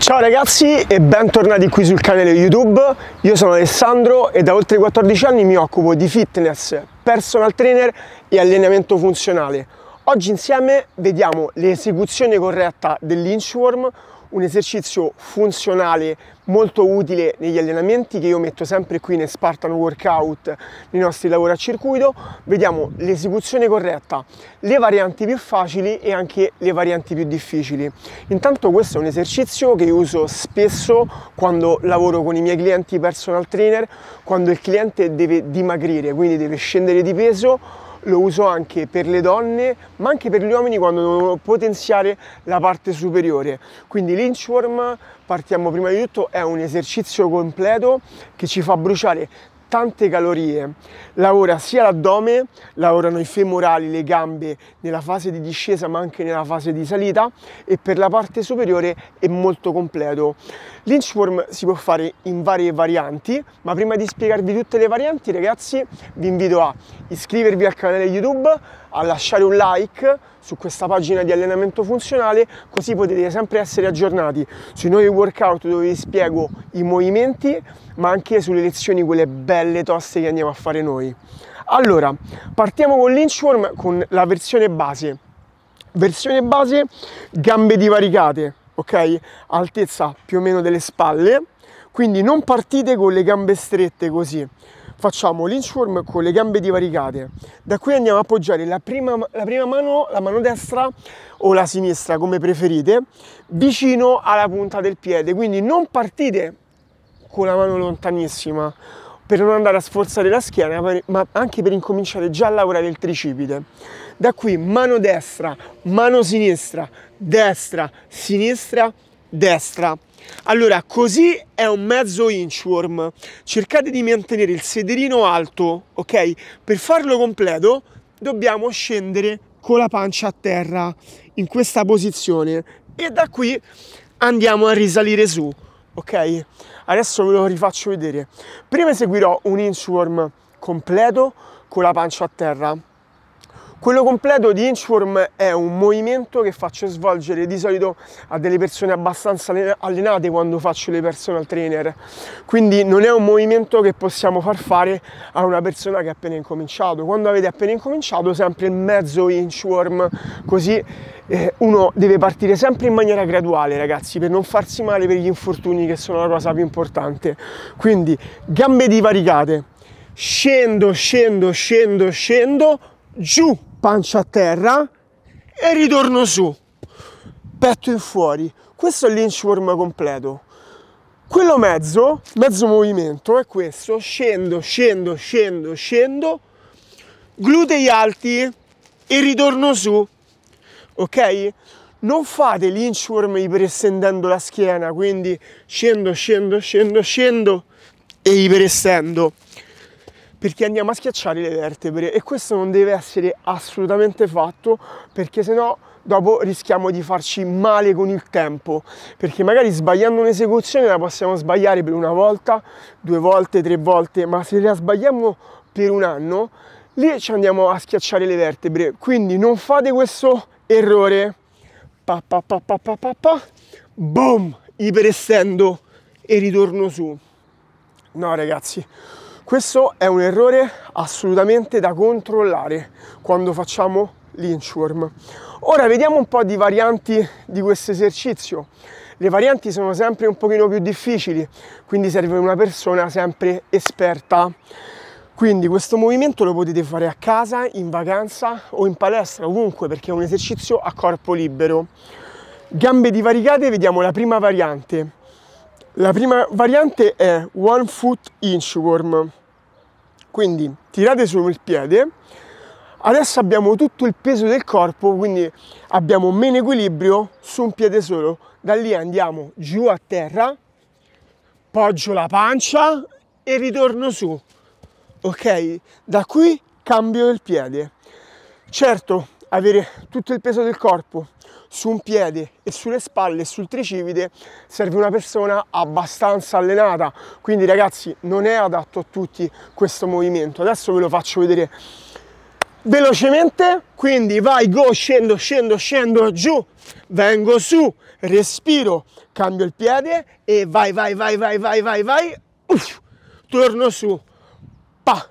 Ciao ragazzi e bentornati qui sul canale YouTube, io sono Alessandro e da oltre 14 anni mi occupo di fitness, personal trainer e allenamento funzionale. Oggi insieme vediamo l'esecuzione corretta dell'inchworm, un esercizio funzionale molto utile negli allenamenti che io metto sempre qui nel Spartan Workout nei nostri lavori a circuito. Vediamo l'esecuzione corretta, le varianti più facili e anche le varianti più difficili. Intanto questo è un esercizio che uso spesso quando lavoro con i miei clienti personal trainer, quando il cliente deve dimagrire, quindi deve scendere di peso lo uso anche per le donne ma anche per gli uomini quando devono potenziare la parte superiore quindi l'inchworm partiamo prima di tutto è un esercizio completo che ci fa bruciare tante calorie, lavora sia l'addome, lavorano i femorali, le gambe nella fase di discesa ma anche nella fase di salita e per la parte superiore è molto completo. L'inchworm si può fare in varie varianti, ma prima di spiegarvi tutte le varianti ragazzi vi invito a iscrivervi al canale YouTube, a lasciare un like su questa pagina di allenamento funzionale così potete sempre essere aggiornati sui nuovi workout dove vi spiego i movimenti ma anche sulle lezioni quelle belle toste che andiamo a fare noi allora partiamo con l'inchworm con la versione base versione base gambe divaricate ok altezza più o meno delle spalle quindi non partite con le gambe strette così facciamo l'inchworm con le gambe divaricate. Da qui andiamo a appoggiare la prima, la prima mano, la mano destra o la sinistra come preferite, vicino alla punta del piede. Quindi non partite con la mano lontanissima per non andare a sforzare la schiena, ma anche per incominciare già a lavorare il tricipite. Da qui mano destra, mano sinistra, destra, sinistra, destra. Allora, così è un mezzo inchworm. Cercate di mantenere il sederino alto, ok? Per farlo completo dobbiamo scendere con la pancia a terra in questa posizione e da qui andiamo a risalire su, ok? Adesso ve lo rifaccio vedere. Prima eseguirò un inchworm completo con la pancia a terra quello completo di inchworm è un movimento che faccio svolgere di solito a delle persone abbastanza allenate quando faccio le personal trainer, quindi non è un movimento che possiamo far fare a una persona che ha appena incominciato. Quando avete appena incominciato sempre il mezzo inchworm, così eh, uno deve partire sempre in maniera graduale ragazzi per non farsi male per gli infortuni che sono la cosa più importante. Quindi gambe divaricate, scendo, scendo, scendo, scendo, giù pancia a terra e ritorno su, petto in fuori. Questo è l'inchworm completo. Quello mezzo, mezzo movimento, è questo, scendo, scendo, scendo, scendo, glutei alti e ritorno su, ok? Non fate l'inchworm iperestendendo la schiena, quindi scendo, scendo, scendo, scendo e iperestendo perché andiamo a schiacciare le vertebre e questo non deve essere assolutamente fatto perché sennò dopo rischiamo di farci male con il tempo perché magari sbagliando un'esecuzione la possiamo sbagliare per una volta, due volte, tre volte ma se la sbagliamo per un anno lì ci andiamo a schiacciare le vertebre quindi non fate questo errore pa pa pa pa pa pa, pa. boom iperestendo e ritorno su no ragazzi questo è un errore assolutamente da controllare quando facciamo l'inchworm. Ora vediamo un po' di varianti di questo esercizio. Le varianti sono sempre un pochino più difficili, quindi serve una persona sempre esperta. Quindi questo movimento lo potete fare a casa, in vacanza o in palestra, ovunque, perché è un esercizio a corpo libero. Gambe divaricate, vediamo la prima variante. La prima variante è one foot inchworm. Quindi tirate su il piede, adesso abbiamo tutto il peso del corpo, quindi abbiamo meno equilibrio su un piede solo. Da lì andiamo giù a terra, poggio la pancia e ritorno su. Ok? Da qui cambio il piede. Certo, avere tutto il peso del corpo su un piede e sulle spalle e sul tricipite serve una persona abbastanza allenata quindi ragazzi non è adatto a tutti questo movimento adesso ve lo faccio vedere velocemente quindi vai go scendo scendo scendo giù vengo su respiro cambio il piede e vai vai vai vai vai vai vai uff, torno su pa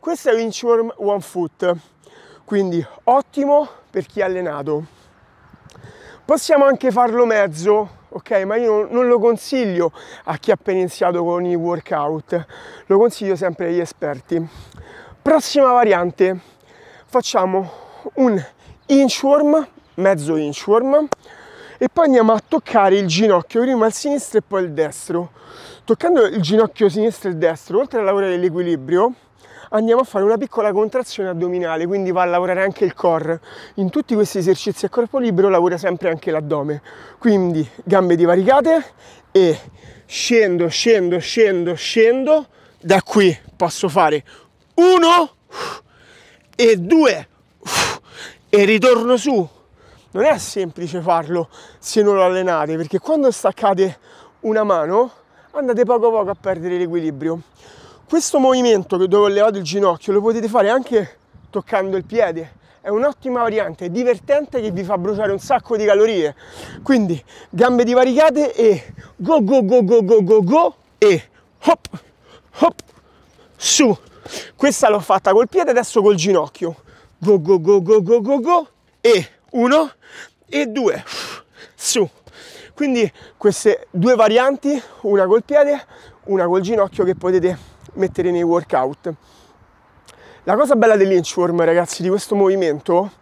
questo è l'inchworm one foot quindi ottimo per chi è allenato Possiamo anche farlo mezzo, ok? Ma io non lo consiglio a chi ha appena iniziato con i workout, lo consiglio sempre agli esperti. Prossima variante, facciamo un inchworm, mezzo inchworm, e poi andiamo a toccare il ginocchio, prima il sinistro e poi il destro. Toccando il ginocchio sinistro e destro, oltre a lavorare l'equilibrio, andiamo a fare una piccola contrazione addominale, quindi va a lavorare anche il core. In tutti questi esercizi a corpo libero lavora sempre anche l'addome. Quindi gambe divaricate e scendo, scendo, scendo, scendo. Da qui posso fare uno e due e ritorno su non è semplice farlo se non lo allenate, perché quando staccate una mano andate poco a poco a perdere l'equilibrio. Questo movimento dove ho levato il ginocchio lo potete fare anche toccando il piede. È un'ottima variante, divertente che vi fa bruciare un sacco di calorie. Quindi gambe divaricate e go go go go go go go e hop hop su. Questa l'ho fatta col piede, adesso col ginocchio. Go go go go go go go e uno e due, su. Quindi queste due varianti, una col piede, una col ginocchio che potete mettere nei workout. La cosa bella dell'inchworm, ragazzi, di questo movimento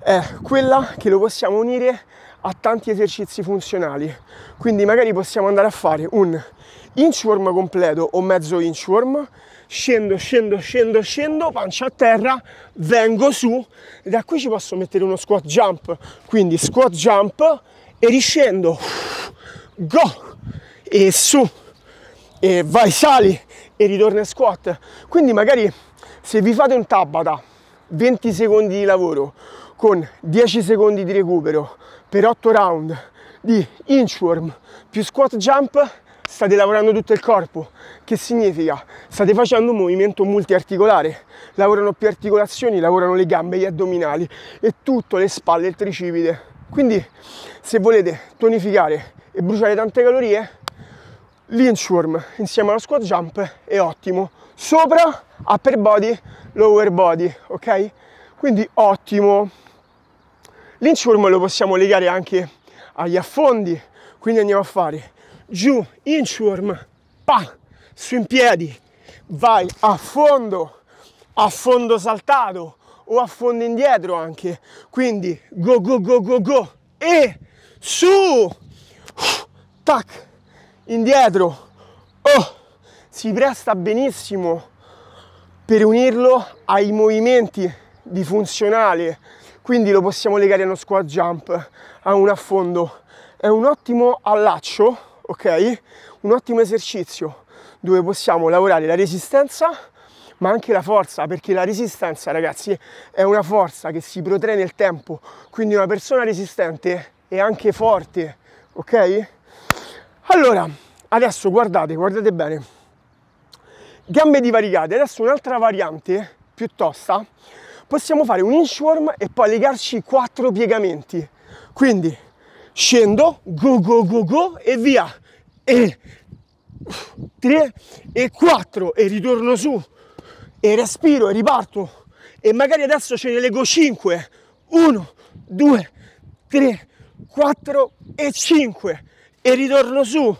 è quella che lo possiamo unire a tanti esercizi funzionali. Quindi magari possiamo andare a fare un inchworm completo o mezzo inchworm scendo, scendo, scendo, scendo, pancia a terra, vengo su e da qui ci posso mettere uno squat jump, quindi squat jump e riscendo, go e su e vai sali e ritorna in squat. Quindi magari se vi fate un tabata 20 secondi di lavoro con 10 secondi di recupero per 8 round di inchworm più squat jump state lavorando tutto il corpo, che significa? State facendo un movimento multiarticolare, lavorano più articolazioni, lavorano le gambe, gli addominali e tutto, le spalle, il tricipite. Quindi se volete tonificare e bruciare tante calorie, l'inchworm insieme allo squat jump è ottimo. Sopra upper body, lower body, ok? Quindi ottimo. L'inchworm lo possiamo legare anche agli affondi, quindi andiamo a fare giù, inchworm, pa, su in piedi, vai a fondo, a fondo saltato o a fondo indietro anche, quindi go go go go go e su, tac, indietro, oh, si presta benissimo per unirlo ai movimenti di funzionale, quindi lo possiamo legare a uno squat jump, a un affondo, è un ottimo allaccio ok? Un ottimo esercizio dove possiamo lavorare la resistenza ma anche la forza, perché la resistenza ragazzi è una forza che si protrae nel tempo, quindi una persona resistente è anche forte, ok? Allora, adesso guardate, guardate bene, gambe divaricate, adesso un'altra variante piuttosto, possiamo fare un inchworm e poi legarci quattro piegamenti, quindi scendo, go go go go e via, e 3 e 4 e ritorno su e respiro e riparto e magari adesso ce ne leggo 5 1 2 3 4 e 5 e ritorno su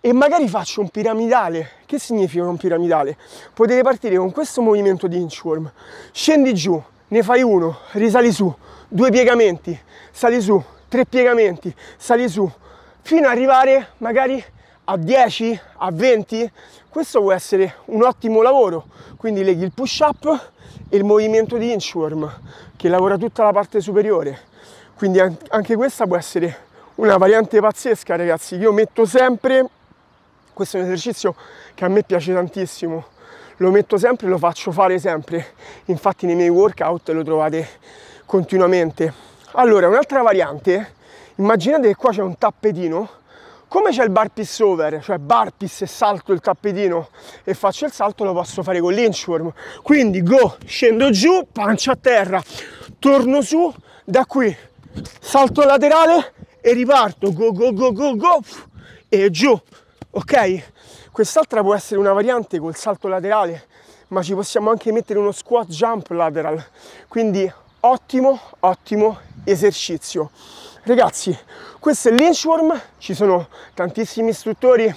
e magari faccio un piramidale che significa un piramidale potete partire con questo movimento di inchworm scendi giù ne fai uno risali su due piegamenti sali su tre piegamenti sali su fino ad arrivare magari a 10, a 20, questo può essere un ottimo lavoro. Quindi leghi il push up e il movimento di inchworm che lavora tutta la parte superiore. Quindi anche questa può essere una variante pazzesca, ragazzi. Io metto sempre questo è un esercizio che a me piace tantissimo. Lo metto sempre e lo faccio fare sempre. Infatti nei miei workout lo trovate continuamente. Allora, un'altra variante, immaginate che qua c'è un tappetino come c'è il bar piss over, cioè bar piss e salto il tappetino e faccio il salto, lo posso fare con l'inchworm. Quindi go, scendo giù, pancia a terra, torno su, da qui salto laterale e riparto, go go go go go e giù, ok? Quest'altra può essere una variante col salto laterale, ma ci possiamo anche mettere uno squat jump lateral, quindi ottimo, ottimo esercizio. Ragazzi, questo è l'inchworm, ci sono tantissimi istruttori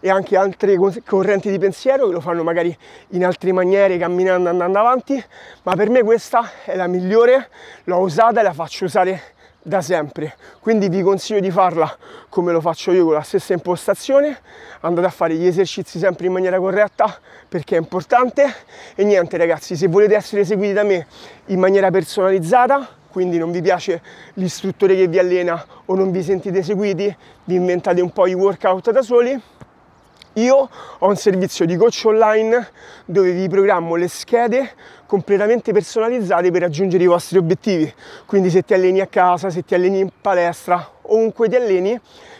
e anche altre correnti di pensiero che lo fanno magari in altre maniere, camminando, andando avanti, ma per me questa è la migliore, l'ho usata e la faccio usare da sempre quindi vi consiglio di farla come lo faccio io con la stessa impostazione andate a fare gli esercizi sempre in maniera corretta perché è importante e niente ragazzi se volete essere seguiti da me in maniera personalizzata quindi non vi piace l'istruttore che vi allena o non vi sentite seguiti, vi inventate un po' i workout da soli io ho un servizio di coach online dove vi programmo le schede completamente personalizzate per raggiungere i vostri obiettivi. Quindi se ti alleni a casa, se ti alleni in palestra, ovunque ti alleni,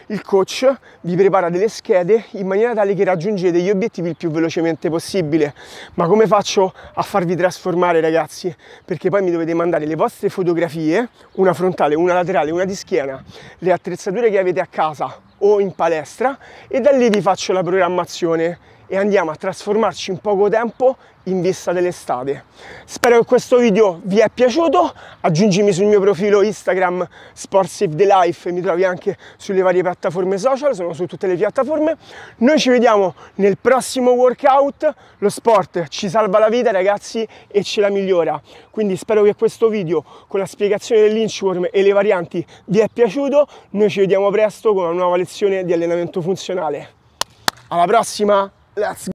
il coach vi prepara delle schede in maniera tale che raggiungete gli obiettivi il più velocemente possibile. Ma come faccio a farvi trasformare ragazzi? Perché poi mi dovete mandare le vostre fotografie, una frontale, una laterale, una di schiena, le attrezzature che avete a casa, o in palestra e da lì vi faccio la programmazione e andiamo a trasformarci in poco tempo in vista dell'estate. Spero che questo video vi è piaciuto, aggiungimi sul mio profilo Instagram SportSaveTheLife e mi trovi anche sulle varie piattaforme social, sono su tutte le piattaforme. Noi ci vediamo nel prossimo workout, lo sport ci salva la vita ragazzi e ce la migliora, quindi spero che questo video con la spiegazione dell'inchworm e le varianti vi è piaciuto, noi ci vediamo presto con una nuova lezione di allenamento funzionale. Alla prossima! Let's